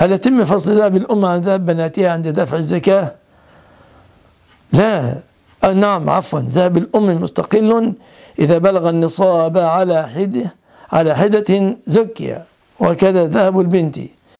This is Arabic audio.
هل يتم فصل ذهب الأمة عن ذهب بناتها عند دفع الزكاة؟ لا آه نعم عفوا ذهب الأم مستقل إذا بلغ النصاب على حده على حدة زكية وكذا ذهب البنت